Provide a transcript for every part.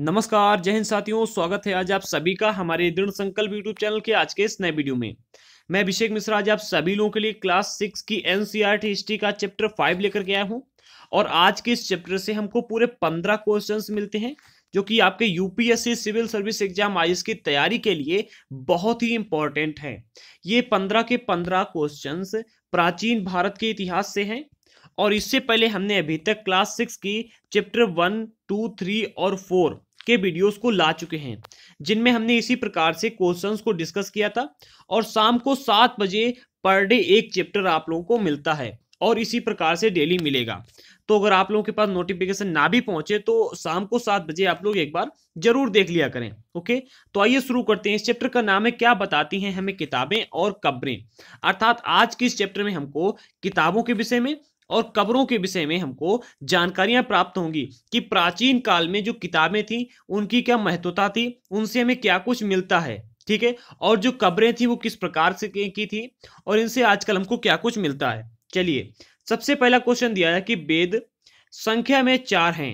नमस्कार जय हिंद साथियों स्वागत है आज आप सभी का हमारे दृढ़ संकल्प यूट्यूब चैनल के आज के इस नए वीडियो में मैं अभिषेक मिश्रा आज आप सभी लोगों के लिए क्लास सिक्स की एनसीआर हिस्ट्री का चैप्टर फाइव लेकर के आया हूं और आज के इस चैप्टर से हमको पूरे पंद्रह क्वेश्चन मिलते हैं जो कि आपके यूपीएससी सिविल सर्विस एग्जाम आई की तैयारी के लिए बहुत ही इंपॉर्टेंट है ये पंद्रह के पंद्रह क्वेश्चन प्राचीन भारत के इतिहास से हैं और इससे पहले हमने अभी तक क्लास सिक्स की चैप्टर वन टू थ्री और फोर के वीडियोस को ला चुके हैं जिनमें हमने इसी प्रकार से क्वेश्चंस को डिस्कस किया था और शाम को सात बजे पर डे एक चैप्टर आप लोगों को मिलता है और इसी प्रकार से डेली मिलेगा तो अगर आप लोगों के पास नोटिफिकेशन ना भी पहुंचे तो शाम को सात बजे आप लोग एक बार जरूर देख लिया करें ओके तो आइए शुरू करते हैं इस चैप्टर का नाम है क्या बताती हैं हमें किताबें और कब्रें अर्थात आज के इस चैप्टर में हमको किताबों के विषय में और कब्रों के विषय में हमको जानकारियां प्राप्त होंगी कि प्राचीन काल में जो किताबें थी उनकी क्या महत्वता थी उनसे हमें क्या कुछ मिलता है ठीक है और जो कब्रें थी वो किस प्रकार से की थी और इनसे आजकल हमको क्या कुछ मिलता है चलिए सबसे पहला क्वेश्चन दिया है कि वेद संख्या में चार हैं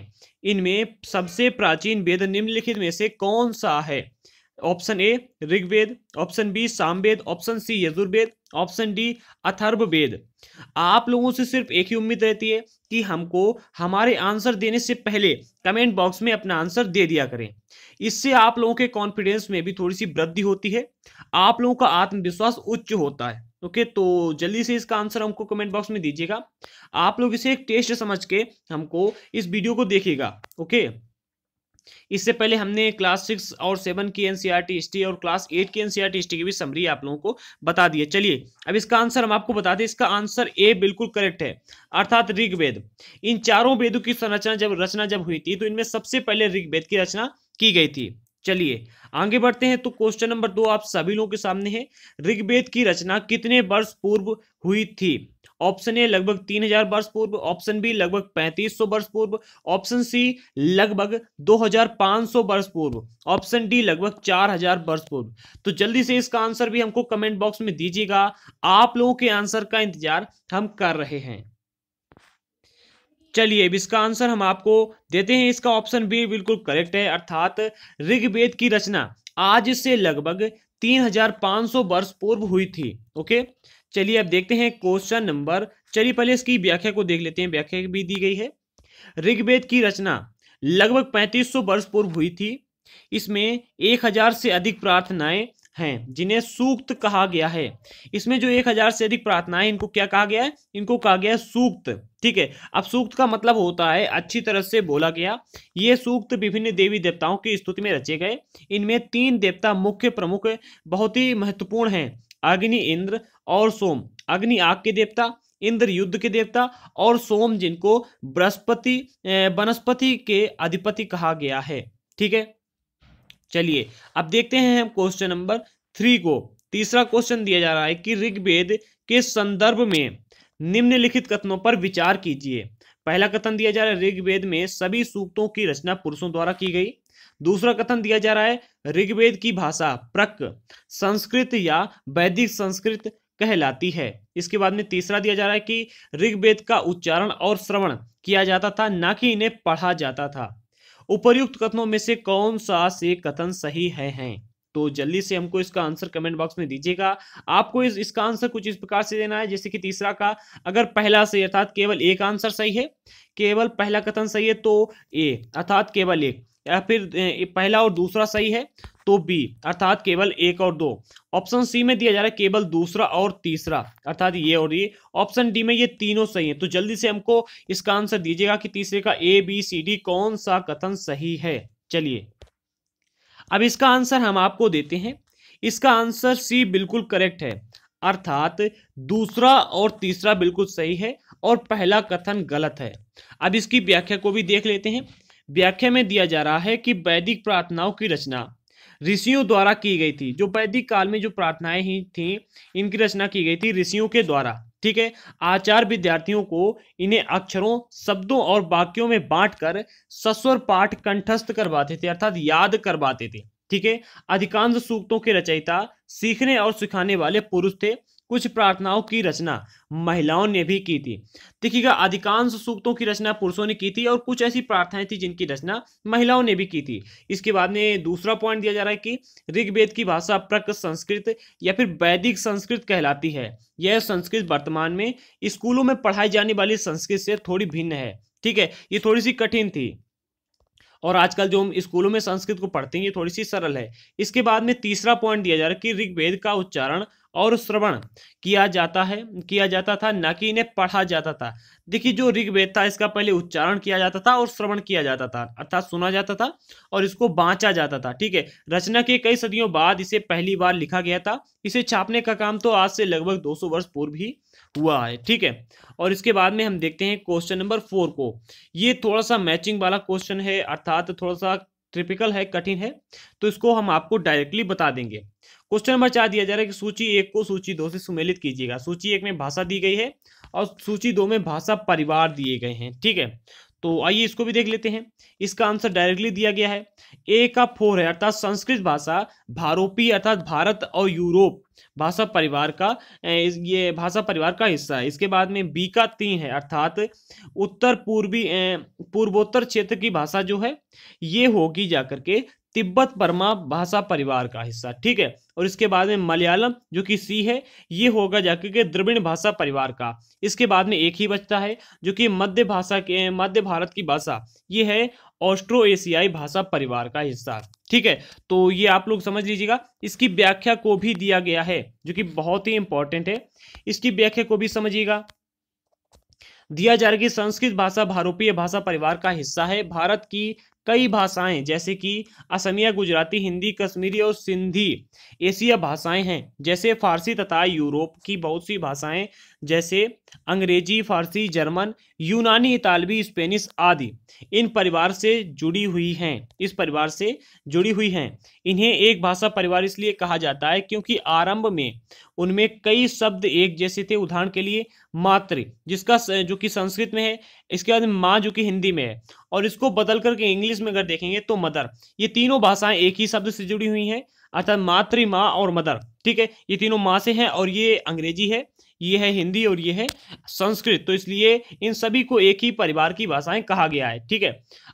इनमें सबसे प्राचीन वेद निम्नलिखित में से कौन सा है option A Rigveda option B Samaveda option C Yajurveda option D Atharvaveda आप लोगों से सिर्फ एक ही उम्मीद रहती है कि हमको हमारे आंसर देने से पहले कमेंट बॉक्स में अपना आंसर दे दिया करें इससे आप लोगों के कॉन्फिडेंस में भी थोड़ी सी वृद्धि होती है आप लोगों का आत्मविश्वास उच्च होता है ओके तो जल्दी से इसका आंसर हमको कमेंट बॉक्स में दीजिएगा आप लोग इसे एक टेस्ट समझ के हमको इस वीडियो को देखिएगा ओके इससे पहले हमने क्लास सिक्स और सेवन की एनसीईआरटी हिस्ट्री e और क्लास एट की एनसीईआरटी हिस्ट्री e की भी समरी आप लोगों को बता दिए चलिए अब इसका आंसर हम आपको बता दें इसका आंसर ए बिल्कुल करेक्ट है अर्थात ऋग्वेद इन चारों वेदों की संरचना जब रचना जब हुई थी तो इनमें सबसे पहले ऋग्वेद की रचना की गई थी चलिए आगे बढ़ते हैं तो क्वेश्चन नंबर दो आप सभी लोगों के सामने है ऋग्वेद की रचना कितने वर्ष पूर्व हुई थी ऑप्शन ए लगभग तीन हजार वर्ष पूर्व ऑप्शन बी लगभग पैंतीस सौ वर्ष पूर्व ऑप्शन सी लगभग दो हजार पांच सौ वर्ष पूर्व ऑप्शन डी लगभग चार हजार वर्ष पूर्व तो जल्दी से इसका आंसर भी हमको कमेंट बॉक्स में दीजिएगा आप लोगों के आंसर का इंतजार हम कर रहे हैं चलिए अब इसका आंसर हम आपको देते हैं इसका ऑप्शन बी बिल्कुल करेक्ट है अर्थात ऋग्वेद की रचना आज से लगभग 3500 वर्ष पूर्व हुई थी ओके चलिए अब देखते हैं क्वेश्चन नंबर चलिए पहले इसकी व्याख्या को देख लेते हैं व्याख्या भी दी गई है ऋग्वेद की रचना लगभग 3500 वर्ष पूर्व हुई थी इसमें 1000 से अधिक प्रार्थनाएं हैं जिन्हें सूक्त कहा गया है इसमें जो एक हजार से अधिक प्रार्थनाएं इनको क्या कहा गया है इनको कहा गया है सूक्त ठीक है अब सूक्त का मतलब होता है अच्छी तरह से बोला गया ये सूक्त विभिन्न देवी देवताओं की स्तुति में रचे गए इनमें तीन देवता मुख्य प्रमुख बहुत ही महत्वपूर्ण है अग्नि इंद्र और सोम अग्नि आग के देवता इंद्र युद्ध के देवता और सोम जिनको बृहस्पति वनस्पति के अधिपति कहा गया है ठीक है चलिए अब देखते हैं हम क्वेश्चन नंबर थ्री को तीसरा क्वेश्चन दिया जा रहा है कि ऋग्वेद के संदर्भ में निम्नलिखित कथनों पर विचार कीजिए पहला कथन दिया जा रहा है ऋग्वेद में सभी सूक्तों की रचना पुरुषों द्वारा की गई दूसरा कथन दिया जा रहा है ऋग्वेद की भाषा प्रक संस्कृत या वैदिक संस्कृत कहलाती है इसके बाद में तीसरा दिया जा रहा है कि ऋग्वेद का उच्चारण और श्रवण किया जाता था ना कि इन्हें पढ़ा जाता था उपर्युक्त कथनों में से कौन सा से कथन सही है हैं तो जल्दी से हमको इसका आंसर कमेंट बॉक्स में दीजिएगा आपको इस इसका आंसर कुछ इस प्रकार से देना है जैसे कि तीसरा का अगर पहला सही अर्थात केवल एक आंसर सही है केवल पहला कथन सही है तो ए अर्थात केवल एक या फिर पहला और दूसरा सही है तो बी अर्थात केवल एक और दो ऑप्शन सी में दिया जा रहा है केवल दूसरा और तीसरा अर्थात ये और ये ऑप्शन डी में ये तीनों सही है तो जल्दी से हमको इसका आंसर दीजिएगा कि तीसरे का ए बी सी डी कौन सा कथन सही है चलिए अब इसका आंसर हम आपको देते हैं इसका आंसर सी बिल्कुल करेक्ट है अर्थात दूसरा और तीसरा बिल्कुल सही है और पहला कथन गलत है अब इसकी व्याख्या को भी देख लेते हैं व्याख्या में दिया जा रहा है कि वैदिक प्रार्थनाओं की रचना ऋषियों द्वारा की गई थी जो वैदिक काल में जो प्रार्थनाएं ही थी इनकी रचना की गई थी ऋषियों के द्वारा ठीक है आचार विद्यार्थियों को इन्हें अक्षरों शब्दों और वाक्यों में बांटकर सस्वर पाठ कंठस्थ करवाते थे अर्थात याद करवाते थे ठीक है अधिकांश सूक्तों के रचयिता सीखने और सिखाने वाले पुरुष थे कुछ प्रार्थनाओं की रचना महिलाओं ने भी की थी देखिएगा अधिकांश सूक्तों की रचना पुरुषों ने की थी और कुछ ऐसी प्रार्थनाएं थी जिनकी रचना महिलाओं ने भी की थी इसके बाद में दूसरा पॉइंट दिया जा रहा है कि ऋग्वेद की भाषा प्रक संस्कृत या फिर वैदिक संस्कृत कहलाती है यह संस्कृत वर्तमान में स्कूलों में पढ़ाई जाने वाली संस्कृत से थोड़ी भिन्न है ठीक है ये थोड़ी सी कठिन थी और आजकल जो हम स्कूलों में संस्कृत को पढ़ते हैं ये थोड़ी सी सरल है इसके बाद में तीसरा पॉइंट दिया जा रहा है कि ऋग्वेद का उच्चारण और श्रवण किया जाता है किया जाता था न कि इन्हें पढ़ा जाता था देखिए जो ऋग्वेद था इसका पहले उच्चारण किया जाता था और श्रवण किया जाता था अर्थात सुना जाता था और इसको बांचा जाता था ठीक है रचना के कई सदियों बाद इसे पहली बार लिखा गया था इसे छापने का काम तो आज से लगभग 200 वर्ष पूर्व ही हुआ है ठीक है और इसके बाद में हम देखते हैं क्वेश्चन नंबर फोर को ये थोड़ा सा मैचिंग वाला क्वेश्चन है अर्थात थोड़ा सा ट्रिपिकल है कठिन है तो इसको हम आपको डायरेक्टली बता देंगे क्वेश्चन नंबर चार दिया जा रहा है कि सूची एक को सूची दो से सुमेलित कीजिएगा सूची एक में भाषा दी गई है और सूची दो में भाषा परिवार दिए गए हैं ठीक है तो आइए इसको भी देख लेते हैं इसका आंसर डायरेक्टली दिया गया है ए का फोर है अर्थात संस्कृत भाषा भारोपी अर्थात भारत और यूरोप भाषा परिवार का ये भाषा परिवार का हिस्सा है इसके बाद में बी का तीन है अर्थात उत्तर पूर्वी पूर्वोत्तर क्षेत्र की भाषा जो है ये होगी जाकर के तिब्बत परमा भाषा परिवार का हिस्सा ठीक है और इसके बाद में मलयालम जो कि सी है ये होगा जाके के द्रविण भाषा परिवार का इसके बाद में एक ही बचता है जो कि मध्य भाषा के मध्य भारत की भाषा ये है ऑस्ट्रो एशियाई भाषा परिवार का हिस्सा ठीक है तो ये आप लोग समझ लीजिएगा इसकी व्याख्या को भी दिया गया है जो कि बहुत ही इंपॉर्टेंट है इसकी व्याख्या को भी समझिएगा दिया जा रहा कि संस्कृत भाषा भारोपीय भाषा परिवार का हिस्सा है भारत की कई भाषाएं जैसे कि असमिया गुजराती हिंदी कश्मीरी और सिंधी एशिया भाषाएं हैं जैसे फारसी तथा यूरोप की बहुत सी भाषाएं जैसे अंग्रेजी फारसी जर्मन यूनानी इतालवी स्पेनिश आदि इन परिवार से जुड़ी हुई हैं इस परिवार से जुड़ी हुई हैं इन्हें एक भाषा परिवार इसलिए कहा जाता है क्योंकि आरंभ में उनमें कई शब्द एक जैसे थे उदाहरण के लिए मात्र जिसका जो कि संस्कृत में है इसके बाद माँ जो कि हिंदी में है और इसको बदल करके इंग्लिश में अगर देखेंगे तो मदर ये तीनों भाषाएं एक ही शब्द से जुड़ी हुई हैं अर्थात मातृ माँ और मदर ठीक है ये तीनों माँ से हैं और ये अंग्रेजी है ये है हिंदी और ये है संस्कृत तो इसलिए इन सभी को एक ही परिवार की भाषाएं कहा गया है ठीक है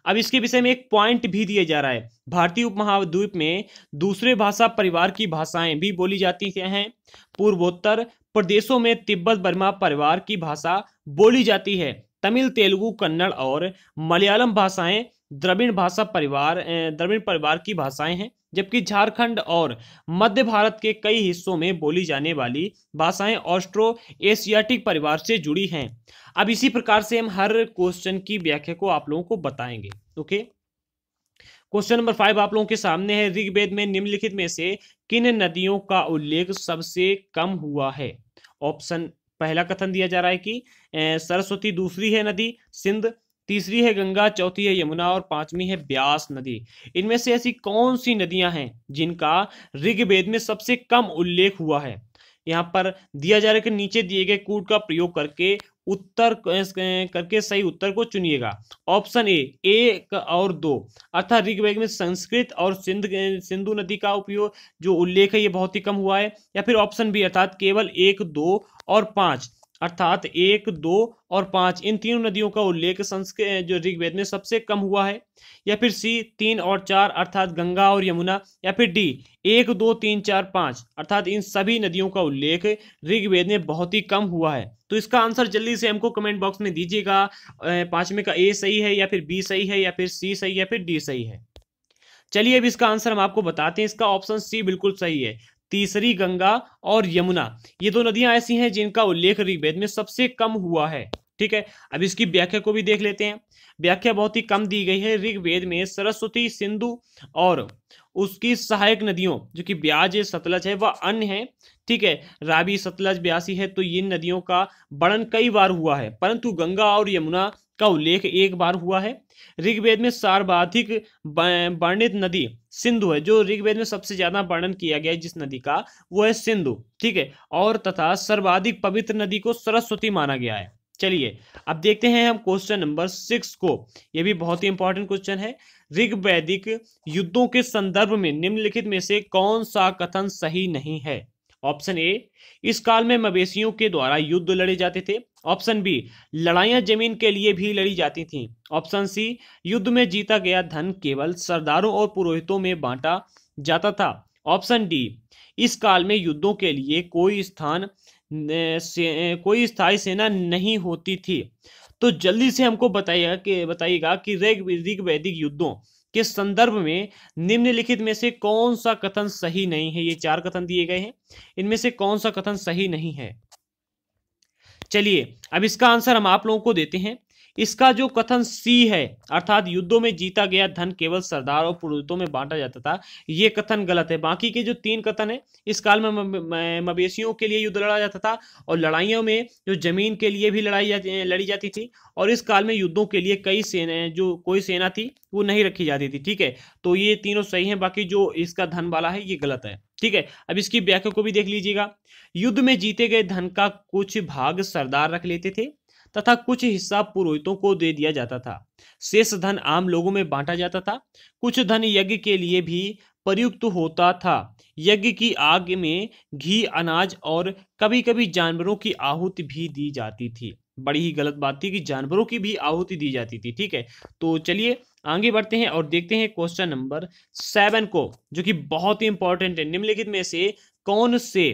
अब इसके विषय में एक पॉइंट भी दिया जा रहा है भारतीय उपमहाद्वीप में दूसरे भाषा परिवार की भाषाएं भी बोली जाती हैं पूर्वोत्तर प्रदेशों में तिब्बत बर्मा परिवार की भाषा बोली जाती है तमिल तेलुगु कन्नड़ और मलयालम भाषाएं द्रविड़ भाषा परिवार द्रविड़ परिवार की भाषाएं हैं जबकि झारखंड और मध्य भारत के कई हिस्सों में बोली जाने वाली भाषाएं ऑस्ट्रो एशियाटिक परिवार से जुड़ी हैं अब इसी प्रकार से हम हर क्वेश्चन की व्याख्या को आप लोगों को बताएंगे ओके क्वेश्चन नंबर फाइव आप लोगों के सामने है ऋग्वेद में निम्नलिखित में से किन नदियों का उल्लेख सबसे कम हुआ है ऑप्शन पहला कथन दिया जा रहा है कि सरस्वती दूसरी है नदी सिंध तीसरी है गंगा चौथी है यमुना और पांचवी है ब्यास नदी इनमें से ऐसी कौन सी नदियां हैं जिनका ऋग्वेद में सबसे कम उल्लेख हुआ है यहाँ पर दिया जा रहा है कि नीचे दिए गए कूट का प्रयोग करके उत्तर करके सही उत्तर को चुनिएगा ऑप्शन ए एक और दो अर्थात ऋग्वेद में संस्कृत और सिंध सिंधु नदी का उपयोग जो उल्लेख है ये बहुत ही कम हुआ है या फिर ऑप्शन बी अर्थात केवल एक दो और पांच अर्थात एक दो और पाँच इन तीनों नदियों का उल्लेख संस्कृत जो ऋग्वेद में सबसे कम हुआ है या फिर सी तीन और चार अर्थात गंगा और यमुना या फिर डी एक दो तीन चार पाँच अर्थात इन सभी नदियों का उल्लेख ऋग्वेद में बहुत ही कम हुआ है तो इसका आंसर जल्दी से हमको कमेंट बॉक्स में दीजिएगा पाँचवें का ए सही है या फिर बी सही है या फिर सी सही है या फिर डी सही है चलिए अब इसका आंसर हम आपको बताते हैं इसका ऑप्शन सी बिल्कुल सही है तीसरी गंगा और यमुना ये दो नदियां ऐसी हैं जिनका उल्लेख ऋग्वेद में सबसे कम हुआ है ठीक है अब इसकी व्याख्या को भी देख लेते हैं व्याख्या बहुत ही कम दी गई है ऋग्वेद में सरस्वती सिंधु और उसकी सहायक नदियों जो कि ब्याज सतलज है वह अन्य है ठीक है रावी सतलज ब्यासी है तो इन नदियों का वर्णन कई बार हुआ है परंतु गंगा और यमुना का उल्लेख एक बार हुआ है ऋग्वेद में सर्वाधिक वर्णित नदी सिंधु है जो ऋग्वेद में सबसे ज्यादा वर्णन किया गया है जिस नदी का वो है सिंधु ठीक है और तथा सर्वाधिक पवित्र नदी को सरस्वती माना गया है चलिए अब देखते हैं हम क्वेश्चन नंबर सिक्स को यह भी बहुत ही इंपॉर्टेंट क्वेश्चन है ऋग्वैदिक युद्धों के संदर्भ में निम्नलिखित में से कौन सा कथन सही नहीं है ऑप्शन ए इस काल में मवेशियों के द्वारा युद्ध लड़े जाते थे ऑप्शन बी लड़ाइयां जमीन के लिए भी लड़ी जाती थीं ऑप्शन सी युद्ध में जीता गया धन केवल सरदारों और पुरोहितों में बांटा जाता था ऑप्शन डी इस काल में युद्धों के लिए कोई स्थान से, कोई स्थायी सेना नहीं होती थी तो जल्दी से हमको बताइएगा कि बताइएगा कि रेग वैदिक युद्धों के संदर्भ में निम्नलिखित में से कौन सा कथन सही नहीं है ये चार कथन दिए गए हैं इनमें से कौन सा कथन सही नहीं है चलिए अब इसका आंसर हम आप लोगों को देते हैं इसका जो कथन सी है अर्थात युद्धों में जीता गया धन केवल सरदार और पुरोहितों में बांटा जाता था ये कथन गलत है बाकी के जो तीन कथन है इस काल में मवेशियों के लिए युद्ध लड़ा जाता था और लड़ाइयों में जो जमीन के लिए भी लड़ाई जाती लड़ी जाती थी और इस काल में युद्धों के लिए कई सेना जो कोई सेना थी वो नहीं रखी जाती थी ठीक है तो ये तीनों सही है बाकी जो इसका धन वाला है ये गलत है ठीक है अब इसकी व्याख्या को भी देख लीजिएगा युद्ध में जीते गए धन का कुछ भाग सरदार रख लेते थे तथा कुछ हिस्सा पुरोहितों को दे दिया जाता था शेष धन आम लोगों में बांटा जाता था कुछ धन यज्ञ के लिए भी प्रयुक्त होता था यज्ञ की आग में घी अनाज और कभी कभी जानवरों की आहुति भी दी जाती थी बड़ी ही गलत बात थी कि जानवरों की भी आहुति दी जाती थी ठीक है तो चलिए आगे बढ़ते हैं और देखते हैं क्वेश्चन नंबर सेवन को जो कि बहुत ही इंपॉर्टेंट है निम्नलिखित में से कौन से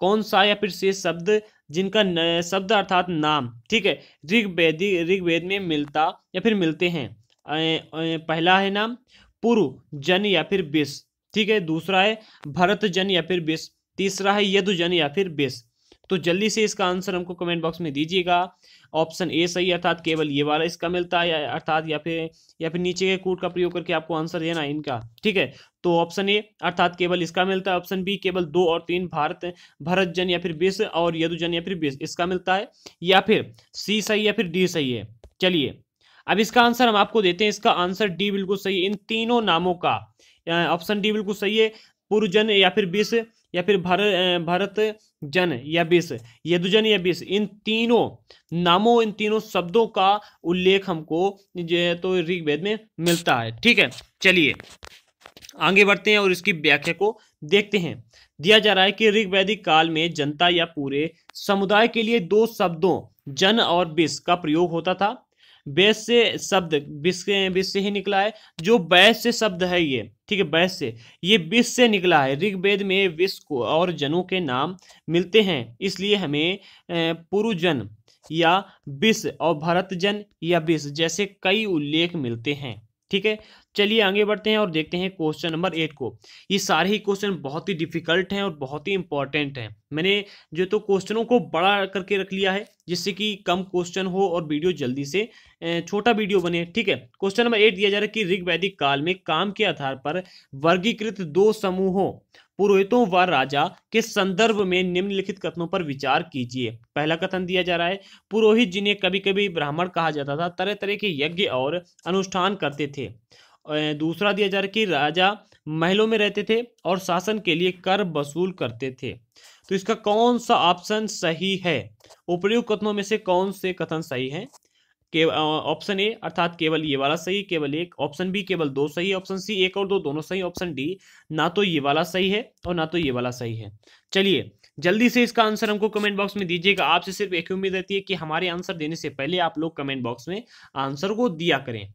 कौन सा या फिर शेष शब्द जिनका न, शब्द अर्थात नाम ठीक है ऋग्वेदी ऋग्वेद में मिलता या फिर मिलते हैं पहला है नाम पुरु जन या फिर बिस ठीक है दूसरा है भरत जन या फिर बिस तीसरा है यदुजन या फिर बिस तो जल्दी से इसका आंसर हमको कमेंट बॉक्स में दीजिएगा ऑप्शन ए सही अर्थात केवल ये वाला इसका मिलता है अर्थात या फिर या फिर नीचे के कूट का प्रयोग करके आपको आंसर देना है इनका ठीक है तो ऑप्शन ए अर्थात केवल इसका मिलता है ऑप्शन बी केवल दो और तीन भारत भरत जन या फिर बीस और यदुजन या फिर बीस इसका मिलता है या फिर सी सही या फिर डी सही है चलिए अब इसका आंसर हम आपको देते हैं इसका आंसर डी बिल्कुल सही है इन तीनों नामों का ऑप्शन डी बिल्कुल सही है पूर्वजन या फिर बीस या फिर भर भरत जन या बीस यदुजन या बीस इन तीनों नामों इन तीनों शब्दों का उल्लेख हमको जो है तो ऋग्वेद में मिलता है ठीक है चलिए आगे बढ़ते हैं और इसकी व्याख्या को देखते हैं दिया जा रहा है कि ऋग्वैदिक काल में जनता या पूरे समुदाय के लिए दो शब्दों जन और बिस का प्रयोग होता था बैस से शब्द विष विष से ही निकला है जो बैस से शब्द है ये ठीक है बैस से ये विष से निकला है ऋग्वेद में विष को और जनों के नाम मिलते हैं इसलिए हमें पुरुजन या विष और भरतजन या विष जैसे कई उल्लेख मिलते हैं ठीक है चलिए आगे बढ़ते हैं और देखते हैं क्वेश्चन नंबर एट को ये सारे ही क्वेश्चन बहुत ही डिफिकल्ट हैं और बहुत ही इंपॉर्टेंट हैं मैंने जो तो क्वेश्चनों को बड़ा करके रख लिया है जिससे कि कम क्वेश्चन हो और वीडियो जल्दी से छोटा वीडियो बने ठीक है क्वेश्चन नंबर एट दिया जा रहा है कि वैदिक काल में काम के आधार पर वर्गीकृत दो समूहों पुरोहितों व राजा के संदर्भ में निम्नलिखित कथनों पर विचार कीजिए पहला कथन दिया जा रहा है पुरोहित जिन्हें कभी कभी ब्राह्मण कहा जाता था तरह तरह के यज्ञ और अनुष्ठान करते थे दूसरा दिया जा रहा कि राजा महलों में रहते थे और शासन के लिए कर वसूल करते थे तो इसका कौन सा ऑप्शन सही है उपयुक्त कथनों में से कौन से कथन सही है ऑप्शन ए अर्थात केवल ये वाला सही केवल एक ऑप्शन बी केवल दो सही ऑप्शन सी एक और दो दोनों सही ऑप्शन डी ना तो ये वाला सही है और ना तो ये वाला सही है चलिए जल्दी से इसका आंसर हमको कमेंट बॉक्स में दीजिएगा आपसे सिर्फ एक उम्मीद रहती है कि हमारे आंसर देने से पहले आप लोग कमेंट बॉक्स में आंसर को दिया करें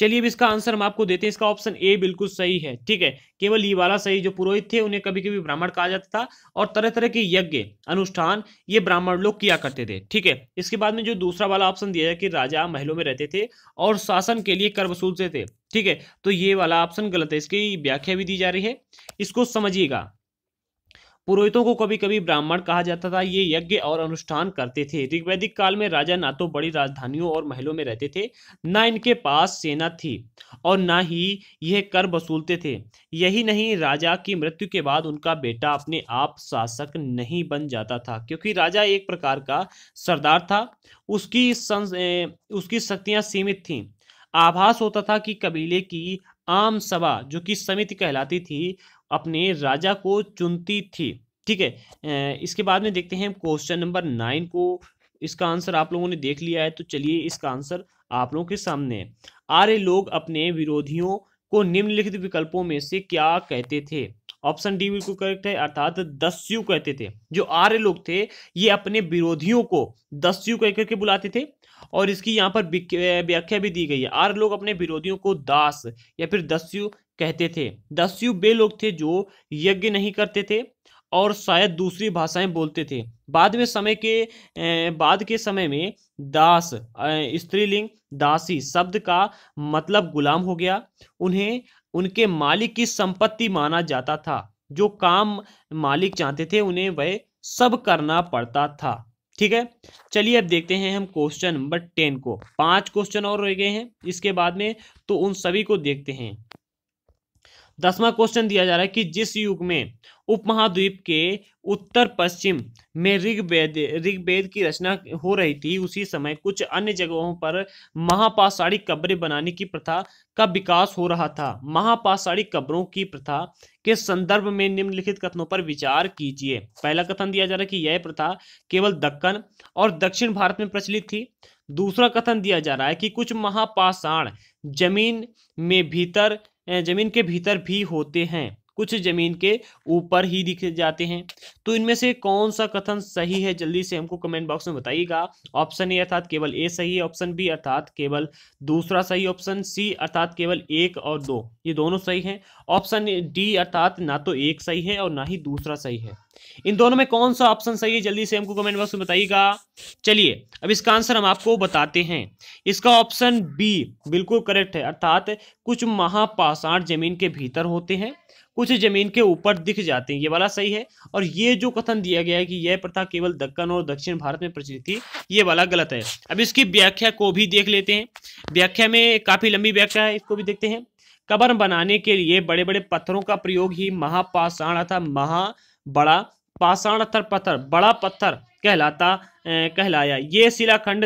चलिए अब इसका आंसर हम आपको देते हैं इसका ऑप्शन ए बिल्कुल सही है ठीक है केवल ये वाला सही जो पुरोहित थे उन्हें कभी कभी ब्राह्मण कहा जाता था और तरह तरह के यज्ञ अनुष्ठान ये ब्राह्मण लोग किया करते थे ठीक है इसके बाद में जो दूसरा वाला ऑप्शन दिया है कि राजा महलों में रहते थे और शासन के लिए कर वसूलते थे ठीक है तो ये वाला ऑप्शन गलत है इसकी व्याख्या भी दी जा रही है इसको समझिएगा पुरोहितों को कभी कभी ब्राह्मण कहा जाता था ये यज्ञ और अनुष्ठान करते थे ऋग्वैदिक काल में राजा ना तो बड़ी राजधानियों और महलों में रहते थे ना इनके पास सेना थी और ना ही यह कर वसूलते थे यही नहीं राजा की मृत्यु के बाद उनका बेटा अपने आप शासक नहीं बन जाता था क्योंकि राजा एक प्रकार का सरदार था उसकी उसकी शक्तियाँ सीमित थीं आभास होता था कि कबीले की आम सभा जो कि समिति कहलाती थी अपने राजा को चुनती थी ठीक है इसके बाद में देखते हैं क्वेश्चन नंबर नाइन को इसका आंसर आप लोगों ने देख लिया है तो चलिए इसका आंसर आप लोगों के सामने आर्य लोग अपने विरोधियों को निम्नलिखित विकल्पों में से क्या कहते थे ऑप्शन डी बिल्कुल करेक्ट है अर्थात दस्यु कहते थे जो आर्य लोग थे ये अपने विरोधियों को दस्यु कह करके बुलाते थे और इसकी यहाँ पर व्याख्या भी दी गई है आर्य लोग अपने विरोधियों को दास या फिर दस्यु कहते थे दस्यु वे लोग थे जो यज्ञ नहीं करते थे और शायद दूसरी भाषाएं बोलते थे बाद में समय के बाद के समय में दास स्त्रीलिंग दासी शब्द का मतलब गुलाम हो गया उन्हें उनके मालिक की संपत्ति माना जाता था जो काम मालिक चाहते थे उन्हें वह सब करना पड़ता था ठीक है चलिए अब देखते हैं हम क्वेश्चन नंबर टेन को पांच क्वेश्चन और रह गए हैं इसके बाद में तो उन सभी को देखते हैं दसवां क्वेश्चन दिया जा रहा है कि जिस युग में उपमहाद्वीप के उत्तर पश्चिम में ऋग्वेद ऋग्वेद की रचना हो रही थी उसी समय कुछ अन्य जगहों पर महापाषाणी कब्रें बनाने की प्रथा का विकास हो रहा था महापाषाणी कब्रों की प्रथा के संदर्भ में निम्नलिखित कथनों पर विचार कीजिए पहला कथन दिया जा रहा है कि यह प्रथा केवल दक्कन और दक्षिण भारत में प्रचलित थी दूसरा कथन दिया जा रहा है कि कुछ महापाषाण जमीन में भीतर ज़मीन के भीतर भी होते हैं कुछ जमीन के ऊपर ही दिखे जाते हैं तो इनमें से कौन सा कथन सही है जल्दी से हमको कमेंट बॉक्स में बताइएगा ऑप्शन ए अर्थात केवल ए सही है ऑप्शन बी अर्थात केवल दूसरा सही ऑप्शन सी अर्थात केवल एक और दो ये दोनों सही हैं ऑप्शन डी अर्थात ना तो एक सही है और ना ही दूसरा सही है इन दोनों में कौन सा ऑप्शन सही है जल्दी से हमको कमेंट बॉक्स में बताइएगा चलिए अब इसका आंसर हम आपको बताते हैं इसका ऑप्शन बी बिल्कुल करेक्ट है अर्थात कुछ महापाषाण जमीन के भीतर होते हैं कुछ जमीन के ऊपर दिख जाते हैं ये वाला सही है और ये जो कथन दिया गया है कि यह प्रथा केवल दक्कन और दक्षिण भारत में प्रचलित थी ये वाला गलत है अब इसकी व्याख्या को भी देख लेते हैं व्याख्या में काफी लंबी व्याख्या है इसको भी देखते हैं कबर बनाने के लिए बड़े बड़े पत्थरों का प्रयोग ही महापाषाण अथा महा बड़ा पाषाण अथर पत्थर बड़ा पत्थर कहलाता कहलाया ये शिलाखंड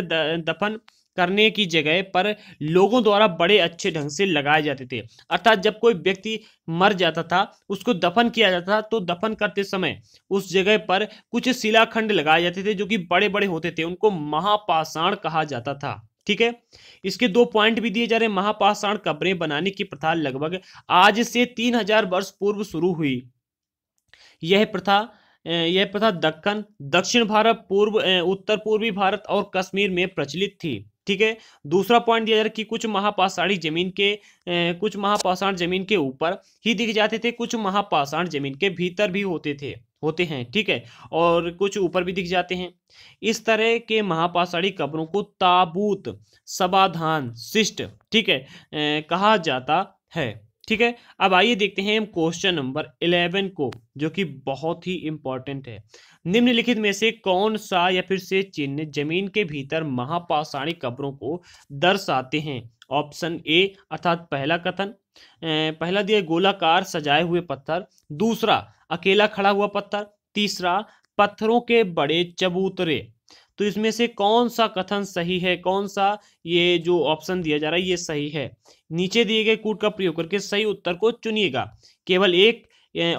दफन करने की जगह पर लोगों द्वारा बड़े अच्छे ढंग से लगाए जाते थे अर्थात जब कोई व्यक्ति मर जाता था उसको दफन किया जाता था तो दफन करते समय उस जगह पर कुछ शिलाखंड लगाए जाते थे जो कि बड़े बड़े होते थे उनको महापाषाण कहा जाता था ठीक है इसके दो पॉइंट भी दिए जा रहे हैं महापाषाण कब्रें बनाने की प्रथा लगभग आज से तीन हजार वर्ष पूर्व शुरू हुई यह प्रथा यह प्रथा दक्कन दक्षिण भारत पूर्व उत्तर पूर्वी भारत और कश्मीर में प्रचलित थी ठीक है दूसरा पॉइंट दिया जा रहा है कि कुछ महापाषाणी जमीन के कुछ महापाषाण जमीन के ऊपर ही दिख जाते थे कुछ महापाषाण जमीन के भीतर भी होते थे होते हैं ठीक है और कुछ ऊपर भी दिख जाते हैं इस तरह के महापाषाणी कब्रों को ताबूत सबाधान शिष्ट ठीक है ए, कहा जाता है ठीक है अब आइए देखते हैं हम क्वेश्चन नंबर इलेवन को जो कि बहुत ही इंपॉर्टेंट है निम्नलिखित में से कौन सा या फिर से चिन्ह जमीन के भीतर महापाषाणी कब्रों को दर्शाते हैं ऑप्शन ए अर्थात पहला कथन पहला दिया गोलाकार सजाए हुए पत्थर दूसरा अकेला खड़ा हुआ पत्थर तीसरा पत्थरों के बड़े चबूतरे तो इसमें से कौन सा कथन सही है कौन सा ये जो ऑप्शन दिया जा रहा है ये सही है नीचे दिए गए कूट का प्रयोग करके सही उत्तर को चुनिएगा केवल एक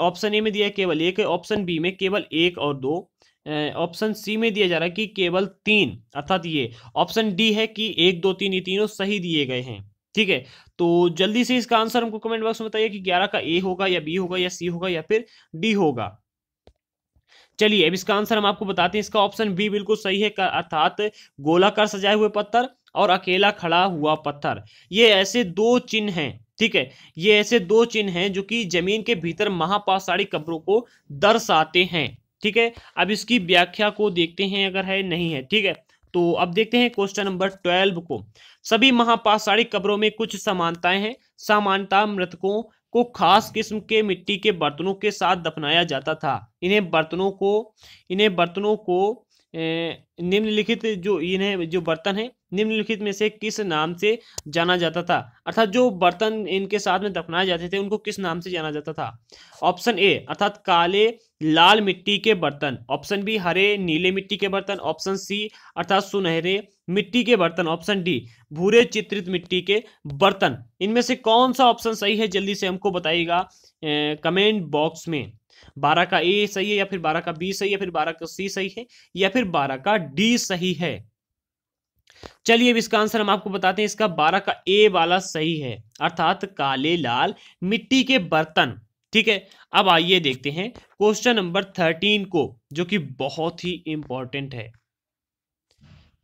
ऑप्शन ए में दिया केवल एक ऑप्शन बी में केवल एक और दो ऑप्शन सी में दिया जा रहा है कि केवल तीन अर्थात ये ऑप्शन डी है कि एक दो तीन ये तीनों सही दिए गए हैं ठीक है तो जल्दी से इसका आंसर हमको कमेंट बॉक्स में बताइए कि ग्यारह का ए होगा या बी होगा या सी होगा या फिर डी होगा चलिए अब इसका आंसर हम आपको बताते हैं इसका ऑप्शन बी बिल्कुल सही है अर्थात गोलाकार सजाए हुए पत्थर और अकेला खड़ा हुआ पत्थर ये ऐसे दो चिन्ह हैं ठीक है ये ऐसे दो चिन्ह हैं जो कि जमीन के भीतर महापाषाणी कब्रों को दर्शाते हैं ठीक है अब इसकी व्याख्या को देखते हैं अगर है नहीं है ठीक है तो अब देखते हैं क्वेश्चन नंबर ट्वेल्व को सभी महापाषाणी कब्रों में कुछ समानताएं हैं सामानता मृतकों को खास किस्म के मिट्टी के बर्तनों के साथ दफनाया जाता था इन्हें बर्तनों को इन्हें बर्तनों को निम्नलिखित जो इन्हें जो बर्तन है निम्नलिखित में से किस नाम से जाना जाता था अर्थात जो बर्तन इनके साथ में दफनाए जाते थे उनको किस नाम से जाना जाता था ऑप्शन ए अर्थात काले लाल मिट्टी के बर्तन ऑप्शन बी हरे नीले मिट्टी के बर्तन ऑप्शन सी अर्थात सुनहरे मिट्टी के बर्तन ऑप्शन डी भूरे चित्रित मिट्टी के बर्तन इनमें से कौन सा ऑप्शन सही है जल्दी से हमको बताइएगा कमेंट बॉक्स में बारह का ए सही है या फिर बारह का बी सही है या फिर बारह का सी सही है या फिर बारह का डी सही है चलिए अब इसका आंसर हम आपको बताते हैं इसका बारह का ए वाला सही है अर्थात काले लाल मिट्टी के बर्तन ठीक है अब आइए देखते हैं क्वेश्चन नंबर थर्टीन को जो कि बहुत ही इंपॉर्टेंट है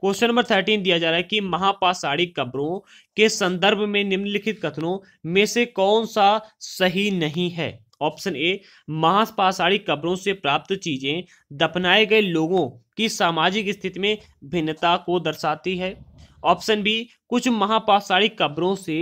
क्वेश्चन नंबर थर्टीन दिया जा रहा है कि महापाषाणिक कब्रों के संदर्भ में निम्नलिखित कथनों में से कौन सा सही नहीं है ऑप्शन ए महापाषाणी कब्रों से प्राप्त चीजें दफनाए गए लोगों की सामाजिक स्थिति में भिन्नता को दर्शाती है ऑप्शन बी कुछ महापाषाणी कब्रों से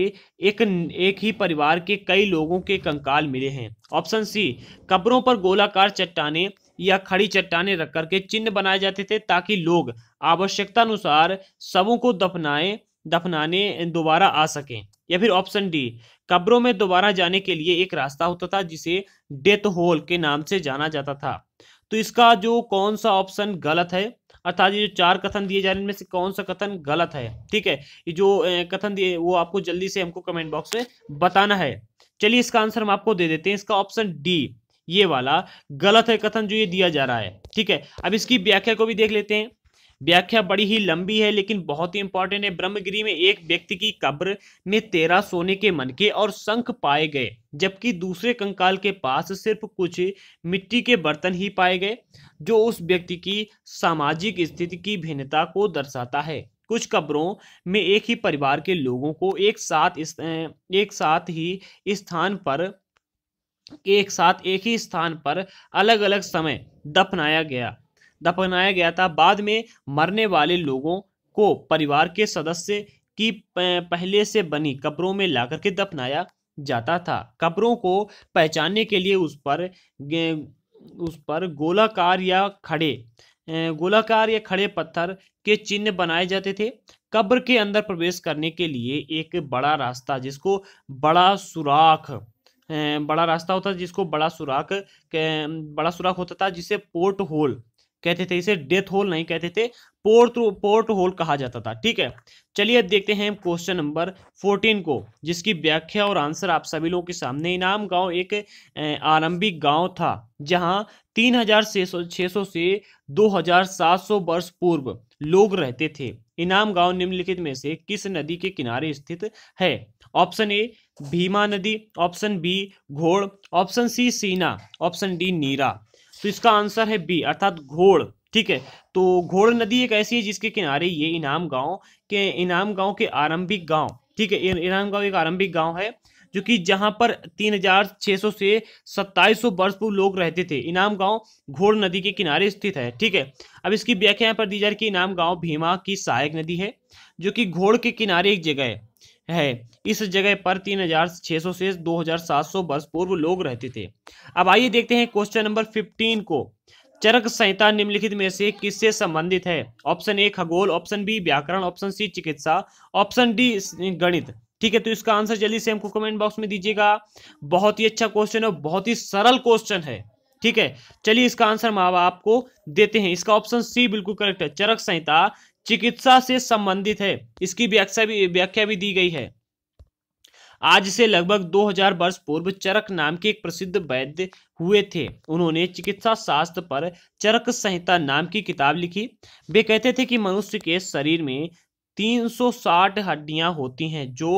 एक एक ही परिवार के कई लोगों के कंकाल मिले हैं ऑप्शन सी कब्रों पर गोलाकार चट्टाने या खड़ी चट्टाने रख करके चिन्ह बनाए जाते थे ताकि लोग आवश्यकता अनुसार सबों को दफनाएं दफनाने दोबारा आ सकें या फिर ऑप्शन डी कब्रों में दोबारा जाने के लिए एक रास्ता होता था जिसे डेथ होल के नाम से जाना जाता था तो इसका जो कौन सा ऑप्शन गलत है अर्थात ये जो चार कथन दिए जा रहे हैं इनमें से कौन सा कथन गलत है ठीक है ये जो कथन दिए वो आपको जल्दी से हमको कमेंट बॉक्स में बताना है चलिए इसका आंसर हम आपको दे देते हैं इसका ऑप्शन डी ये वाला गलत है कथन जो ये दिया जा रहा है ठीक है अब इसकी व्याख्या को भी देख लेते हैं व्याख्या बड़ी ही लंबी है लेकिन बहुत ही इंपॉर्टेंट है ब्रह्मगिरी में एक व्यक्ति की कब्र में तेरह सोने के मनके और शंख पाए गए जबकि दूसरे कंकाल के पास सिर्फ कुछ मिट्टी के बर्तन ही पाए गए जो उस व्यक्ति की सामाजिक स्थिति की भिन्नता को दर्शाता है कुछ कब्रों में एक ही परिवार के लोगों को एक साथ इस, एक साथ ही स्थान पर एक साथ एक ही स्थान पर अलग अलग समय दफनाया गया दफनाया गया था बाद में मरने वाले लोगों को परिवार के सदस्य की पहले से बनी कब्रों में लाकर के दफनाया जाता था कब्रों को पहचानने के लिए उस पर उस पर गोलाकार या खड़े गोलाकार या खड़े पत्थर के चिन्ह बनाए जाते थे कब्र के अंदर प्रवेश करने के लिए एक बड़ा रास्ता जिसको बड़ा सुराख बड़ा रास्ता होता जिसको बड़ा सुराख बड़ा सुराख होता था जिसे पोर्ट होल कहते थे इसे डेथ होल नहीं कहते थे पोर्ट पोर्ट होल कहा जाता था ठीक है चलिए अब देखते हैं क्वेश्चन नंबर फोर्टीन को जिसकी व्याख्या और आंसर आप सभी लोगों के सामने इनाम गांव एक आरंभिक गांव था जहां तीन हजार छः सौ से दो हजार सात सौ वर्ष पूर्व लोग रहते थे इनाम गांव निम्नलिखित में से किस नदी के किनारे स्थित है ऑप्शन ए भीमा नदी option B Ghod option C Sina option D नीरा तो इसका आंसर है बी अर्थात घोड़ ठीक है तो घोड़ नदी एक ऐसी है जिसके किनारे ये इनाम गांव के इनाम गांव के आरंभिक गांव ठीक है इनाम गांव एक आरंभिक गांव है जो कि जहां पर 3600 से 2700 वर्ष पूर्व लोग रहते थे इनाम गांव घोड़ नदी के किनारे स्थित है ठीक है अब इसकी व्याख्या यहाँ पर दी जा रही है कि इनाम गांव भीमा की सहायक नदी है जो कि घोड़ के किनारे एक जगह है है इस जगह पर तीन हजार छह सौ से दो हजार सात सौ वर्ष पूर्व लोग रहते थे अब आइए देखते हैं क्वेश्चन नंबर फिफ्टीन को चरक संहिता निम्नलिखित में से किससे संबंधित है ऑप्शन ए खगोल ऑप्शन बी व्याकरण ऑप्शन सी चिकित्सा ऑप्शन डी गणित ठीक है तो इसका आंसर जल्दी से हमको कमेंट बॉक्स में दीजिएगा बहुत ही अच्छा क्वेश्चन है बहुत ही सरल क्वेश्चन है ठीक है चलिए इसका आंसर हम आपको देते हैं इसका ऑप्शन सी बिल्कुल करेक्ट है चरक संहिता चिकित्सा से संबंधित है इसकी व्याख्या भी व्याख्या भी दी गई है आज से लगभग 2000 वर्ष पूर्व चरक नाम के एक प्रसिद्ध वैद्य हुए थे उन्होंने चिकित्सा शास्त्र पर चरक संहिता नाम की किताब लिखी वे कहते थे कि मनुष्य के शरीर में 360 हड्डियां होती हैं जो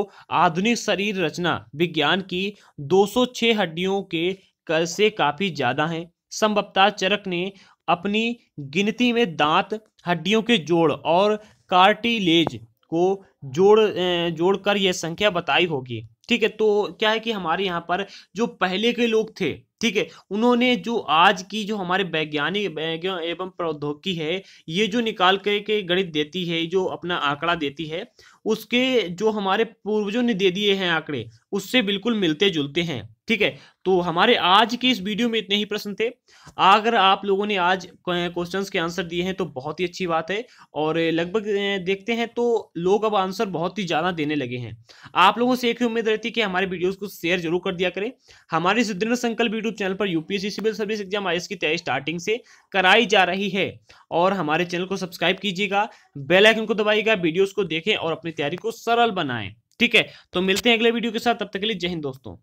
आधुनिक शरीर रचना विज्ञान की 206 हड्डियों के कल से काफी ज्यादा हैं संभवतः चरक ने अपनी गिनती में दांत हड्डियों के जोड़ और कार्टिलेज को जोड़ जोड़कर यह संख्या बताई होगी ठीक है तो क्या है कि हमारे यहाँ पर जो पहले के लोग थे ठीक है उन्होंने जो आज की जो हमारे वैज्ञानिक एवं प्रौद्योगिकी है ये जो निकाल के, के गणित देती है जो अपना आंकड़ा देती है उसके जो हमारे पूर्वजों ने दे दिए हैं आंकड़े उससे बिल्कुल मिलते जुलते हैं ठीक है तो हमारे आज के इस वीडियो में इतने ही प्रश्न थे अगर आप लोगों ने आज क्वेश्चन के आंसर दिए हैं तो बहुत ही अच्छी बात है और लगभग देखते हैं तो लोग अब आंसर बहुत ही ज़्यादा देने लगे हैं आप लोगों से एक ही उम्मीद रहती है कि हमारे वीडियोस को शेयर जरूर कर दिया करें हमारे सुदृढ़ संकल्प यूट्यूब चैनल पर यूपीएससी सिविल सर्विस एग्जाम आई की तैयारी स्टार्टिंग से कराई जा रही है और हमारे चैनल को सब्सक्राइब कीजिएगा बेलाइकन को दबाइएगा वीडियोज़ को देखें और अपनी तैयारी को सरल बनाए ठीक है तो मिलते हैं अगले वीडियो के साथ तब तक के लिए जय हिंद दोस्तों